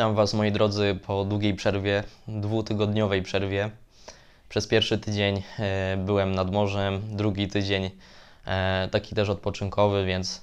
Witam Was, moi drodzy, po długiej przerwie, dwutygodniowej przerwie. Przez pierwszy tydzień e, byłem nad morzem, drugi tydzień e, taki też odpoczynkowy, więc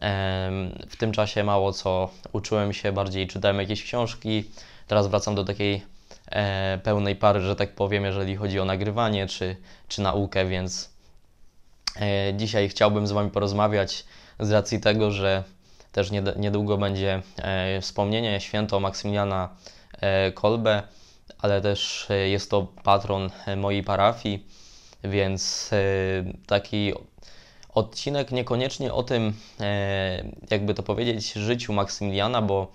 e, w tym czasie mało co uczyłem się, bardziej czytałem jakieś książki. Teraz wracam do takiej pełnej pary, że tak powiem, jeżeli chodzi o nagrywanie czy, czy naukę, więc dzisiaj chciałbym z Wami porozmawiać z racji tego, że też niedługo będzie e, wspomnienie święto Maksymiliana e, Kolbe, ale też e, jest to patron mojej parafii, więc taki odcinek niekoniecznie o tym, jakby to powiedzieć, życiu Maksymiliana, bo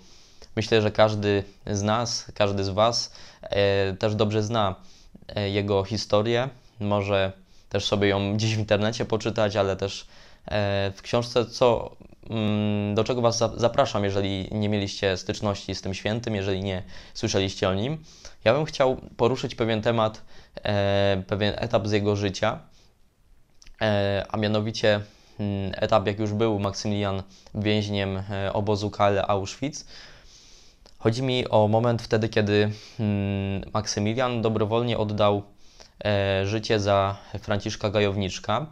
myślę, że każdy z nas, każdy z Was też dobrze zna jego historię. Może też sobie ją gdzieś w internecie poczytać, ale też E, w książce, co, mm, do czego Was zapraszam, jeżeli nie mieliście styczności z tym świętym, jeżeli nie słyszeliście o nim. Ja bym chciał poruszyć pewien temat, e, pewien etap z jego życia, e, a mianowicie mm, etap, jak już był Maksymilian więźniem obozu KL Auschwitz. Chodzi mi o moment wtedy, kiedy mm, Maksymilian dobrowolnie oddał życie za Franciszka Gajowniczka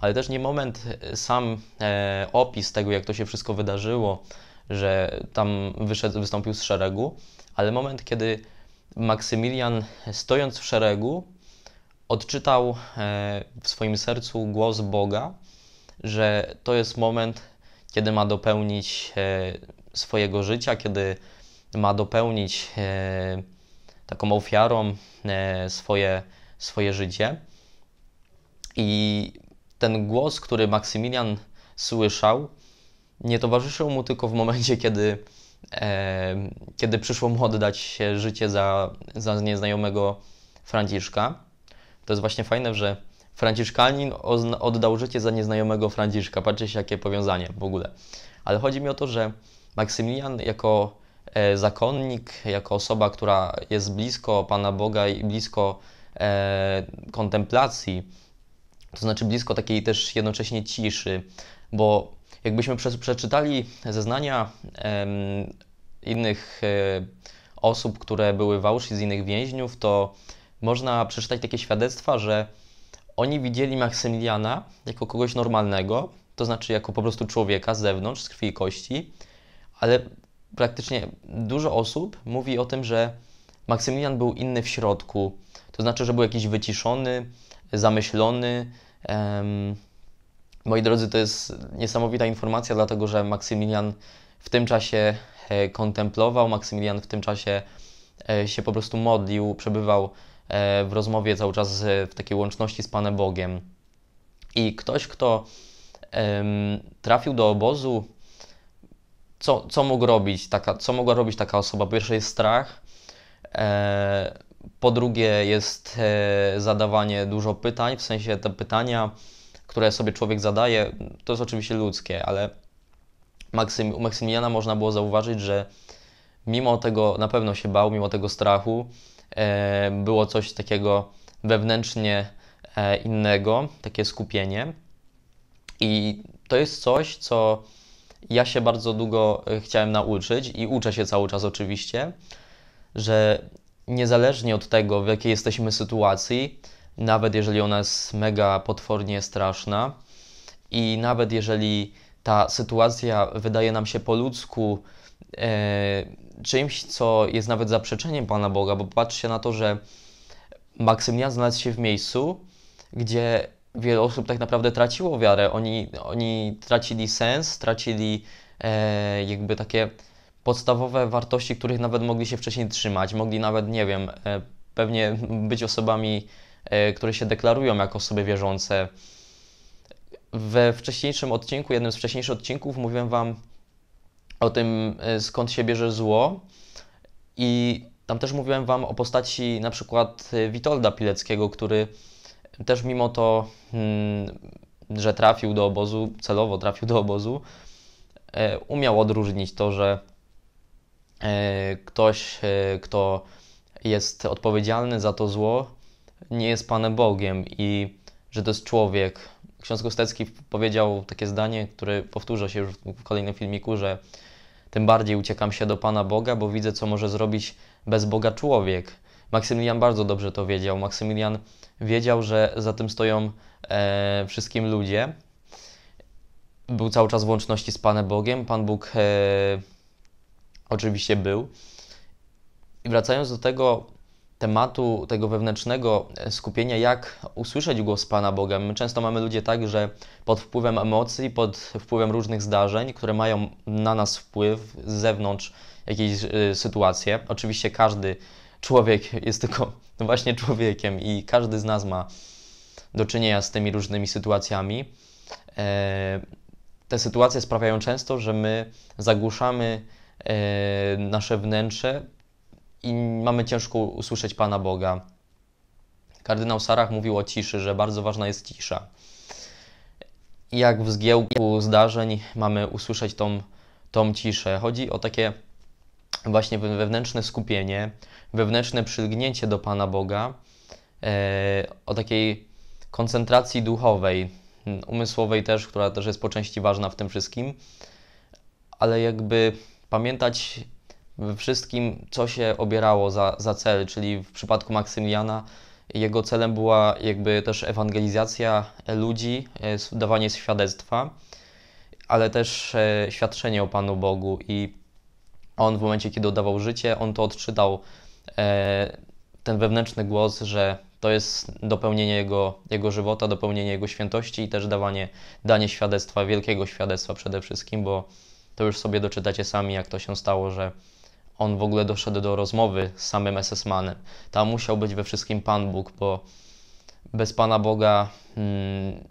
ale też nie moment e, sam e, opis tego, jak to się wszystko wydarzyło, że tam wyszedł, wystąpił z szeregu, ale moment, kiedy Maksymilian, stojąc w szeregu, odczytał e, w swoim sercu głos Boga, że to jest moment, kiedy ma dopełnić e, swojego życia, kiedy ma dopełnić e, taką ofiarą e, swoje, swoje życie. I ten głos, który Maksymilian słyszał, nie towarzyszył mu tylko w momencie, kiedy, e, kiedy przyszło mu oddać się życie za, za nieznajomego Franciszka. To jest właśnie fajne, że Franciszkanin oddał życie za nieznajomego Franciszka. Patrzcie jakie powiązanie w ogóle. Ale chodzi mi o to, że Maksymilian jako e, zakonnik, jako osoba, która jest blisko Pana Boga i blisko e, kontemplacji, to znaczy blisko takiej też jednocześnie ciszy, bo jakbyśmy przeczytali zeznania em, innych e, osób, które były w Auschwitz, innych więźniów, to można przeczytać takie świadectwa, że oni widzieli Maksymiliana jako kogoś normalnego, to znaczy jako po prostu człowieka z zewnątrz, z krwi i kości, ale praktycznie dużo osób mówi o tym, że Maksymilian był inny w środku, to znaczy, że był jakiś wyciszony, zamyślony, Moi drodzy, to jest niesamowita informacja, dlatego że Maksymilian w tym czasie e, kontemplował, Maksymilian w tym czasie e, się po prostu modlił, przebywał e, w rozmowie cały czas w takiej łączności z Panem Bogiem. I ktoś, kto trafił do obozu, co, co mógł robić? Taka, co mogła robić taka osoba? pierwszy pierwsze jest strach, po drugie jest e, zadawanie dużo pytań, w sensie te pytania, które sobie człowiek zadaje, to jest oczywiście ludzkie, ale Maksym, u Maksymiliana można było zauważyć, że mimo tego, na pewno się bał, mimo tego strachu, e, było coś takiego wewnętrznie e, innego, takie skupienie. I to jest coś, co ja się bardzo długo chciałem nauczyć i uczę się cały czas oczywiście, że niezależnie od tego, w jakiej jesteśmy sytuacji, nawet jeżeli ona jest mega potwornie straszna i nawet jeżeli ta sytuacja wydaje nam się po ludzku e, czymś, co jest nawet zaprzeczeniem Pana Boga, bo patrzcie na to, że Maksymilian znalazł się w miejscu, gdzie wiele osób tak naprawdę traciło wiarę. Oni, oni tracili sens, tracili e, jakby takie podstawowe wartości, których nawet mogli się wcześniej trzymać, mogli nawet, nie wiem, e, pewnie być osobami, e, które się deklarują jako osoby wierzące. We wcześniejszym odcinku, jednym z wcześniejszych odcinków, mówiłem Wam o tym, e, skąd się bierze zło. I tam też mówiłem Wam o postaci na przykład Witolda Pileckiego, który też mimo to, hmm, że trafił do obozu, celowo trafił do obozu, umiał odróżnić to, że E, ktoś, e, kto jest odpowiedzialny za to zło, nie jest Panem Bogiem i że to jest człowiek. Ksiądz Kostecki powiedział takie zdanie, które powtórzę się już w kolejnym filmiku, że tym bardziej uciekam się do Pana Boga, bo widzę, co może zrobić bez Boga człowiek. Maksymilian bardzo dobrze to wiedział. Maksymilian wiedział, że za tym stoją e, wszystkim ludzie. Był cały czas w łączności z Panem Bogiem. Pan Bóg e, oczywiście był. I wracając do tego tematu, tego wewnętrznego e, skupienia, jak usłyszeć głos Pana Boga. My często mamy ludzie tak, że pod wpływem emocji, pod wpływem różnych zdarzeń, które mają na nas wpływ z zewnątrz jakieś y, sytuacje. Oczywiście każdy człowiek jest tylko no właśnie człowiekiem i każdy z nas ma do czynienia z tymi różnymi sytuacjami. E, te sytuacje sprawiają często, że my zagłuszamy E, nasze wnętrze i mamy ciężko usłyszeć Pana Boga. Kardynał Sarach mówił o ciszy, że bardzo ważna jest cisza. Jak w zgiełku zdarzeń mamy usłyszeć tą, tą ciszę. Chodzi o takie właśnie wewnętrzne skupienie, wewnętrzne przylgnięcie do Pana Boga, e, o takiej koncentracji duchowej, mm, umysłowej też, która też jest po części ważna w tym wszystkim, ale jakby pamiętać we wszystkim, co się obierało za, za cel, czyli w przypadku Maksymiliana jego celem była jakby też ewangelizacja ludzi, e, dawanie świadectwa, ale też e, świadczenie o Panu Bogu i on w momencie, kiedy oddawał życie, on to odczytał, e, ten wewnętrzny głos, że to jest dopełnienie jego, jego żywota, dopełnienie jego świętości i też dawanie, danie świadectwa, wielkiego świadectwa przede wszystkim, bo to już sobie doczytacie sami, jak to się stało, że on w ogóle doszedł do rozmowy z samym SS-manem. Tam musiał być we wszystkim Pan Bóg, bo bez Pana Boga hmm,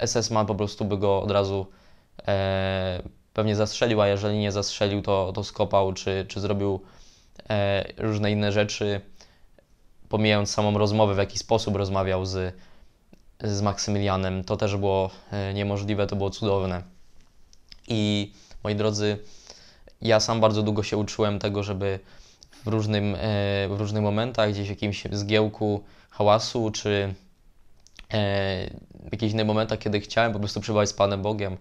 SS-man po prostu by go od razu e, pewnie zastrzelił, a jeżeli nie zastrzelił, to, to skopał, czy, czy zrobił e, różne inne rzeczy, pomijając samą rozmowę, w jaki sposób rozmawiał z, z Maksymilianem. To też było e, niemożliwe, to było cudowne. I Moi drodzy, ja sam bardzo długo się uczyłem tego, żeby w, różnym, e, w różnych momentach, gdzieś w jakimś zgiełku hałasu, czy e, w jakichś innych momentach, kiedy chciałem po prostu przebywać z Panem Bogiem,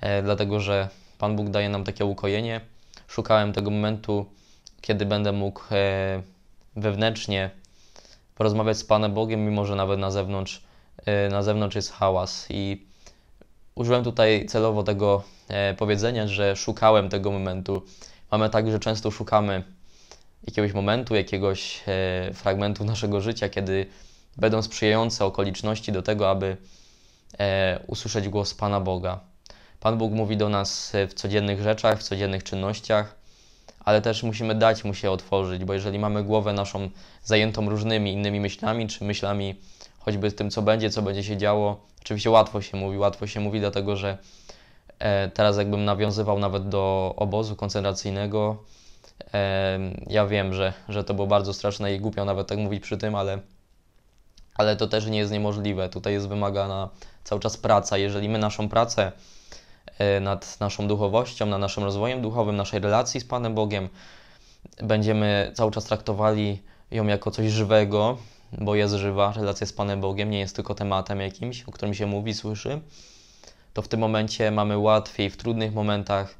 e, dlatego że Pan Bóg daje nam takie ukojenie. Szukałem tego momentu, kiedy będę mógł wewnętrznie porozmawiać z Panem Bogiem, mimo że nawet na zewnątrz, na zewnątrz jest hałas. I Użyłem tutaj celowo tego e, powiedzenia, że szukałem tego momentu. Mamy tak, że często szukamy jakiegoś momentu, jakiegoś e, fragmentu naszego życia, kiedy będą sprzyjające okoliczności do tego, aby e, usłyszeć głos Pana Boga. Pan Bóg mówi do nas w codziennych rzeczach, w codziennych czynnościach, ale też musimy dać mu się otworzyć, bo jeżeli mamy głowę naszą zajętą różnymi innymi myślami, czy myślami choćby z tym, co będzie, co będzie się działo. Oczywiście łatwo się mówi, łatwo się mówi, dlatego że e, teraz jakbym nawiązywał nawet do obozu koncentracyjnego, e, ja wiem, że, że to było bardzo straszne i głupio nawet tak mówić przy tym, ale, ale to też nie jest niemożliwe. Tutaj jest wymagana cały czas praca. Jeżeli my naszą pracę e, nad naszą duchowością, nad naszym rozwojem duchowym, naszej relacji z Panem Bogiem, będziemy cały czas traktowali ją jako coś żywego, bo jest żywa, relacja z Panem Bogiem nie jest tylko tematem jakimś, o którym się mówi, słyszy, to w tym momencie mamy łatwiej w trudnych momentach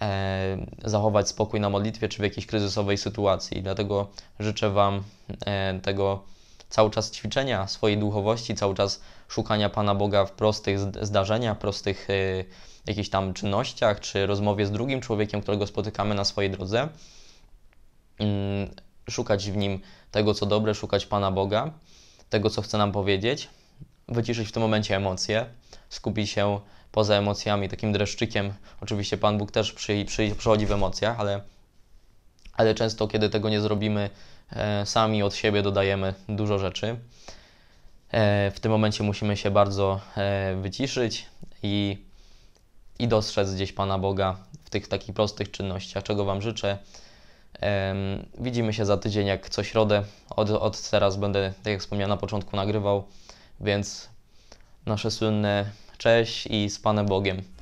e, zachować spokój na modlitwie czy w jakiejś kryzysowej sytuacji. Dlatego życzę Wam e, tego cały czas ćwiczenia swojej duchowości, cały czas szukania Pana Boga w prostych zdarzeniach, prostych y, jakichś tam czynnościach, czy rozmowie z drugim człowiekiem, którego spotykamy na swojej drodze. Mm, szukać w nim tego, co dobre, szukać Pana Boga, tego, co chce nam powiedzieć, wyciszyć w tym momencie emocje, skupić się poza emocjami, takim dreszczykiem. Oczywiście Pan Bóg też przy, przy, przychodzi w emocjach, ale, ale często, kiedy tego nie zrobimy, e, sami od siebie dodajemy dużo rzeczy. E, w tym momencie musimy się bardzo e, wyciszyć i, i dostrzec gdzieś Pana Boga w tych takich prostych czynnościach, czego Wam życzę. Widzimy się za tydzień, jak co środę. Od, od teraz będę, tak jak wspomniałem na początku, nagrywał, więc nasze słynne cześć i z Panem Bogiem.